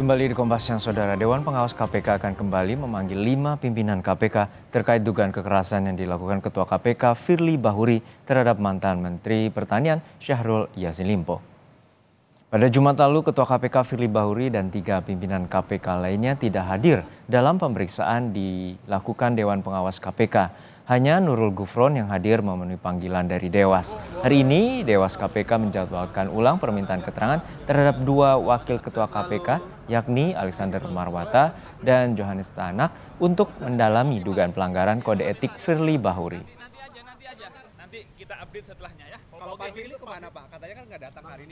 Kembali di Kompas yang Saudara, Dewan Pengawas KPK akan kembali memanggil lima pimpinan KPK terkait dugaan kekerasan yang dilakukan Ketua KPK Firly Bahuri terhadap mantan Menteri Pertanian Syahrul Yasin Limpo. Pada Jumat lalu, Ketua KPK Firly Bahuri dan tiga pimpinan KPK lainnya tidak hadir dalam pemeriksaan dilakukan Dewan Pengawas KPK. Hanya Nurul Gufron yang hadir memenuhi panggilan dari Dewas. Hari ini Dewas KPK menjadwalkan ulang permintaan keterangan terhadap dua wakil ketua KPK yakni Alexander Marwata dan Johannes Tanak untuk mendalami dugaan pelanggaran kode etik Firly Bahuri. Nanti aja, aja. nanti Nanti kita update setelahnya ya. Kalau Pak Firly kemana Pak? Katanya kan nggak datang hari ini.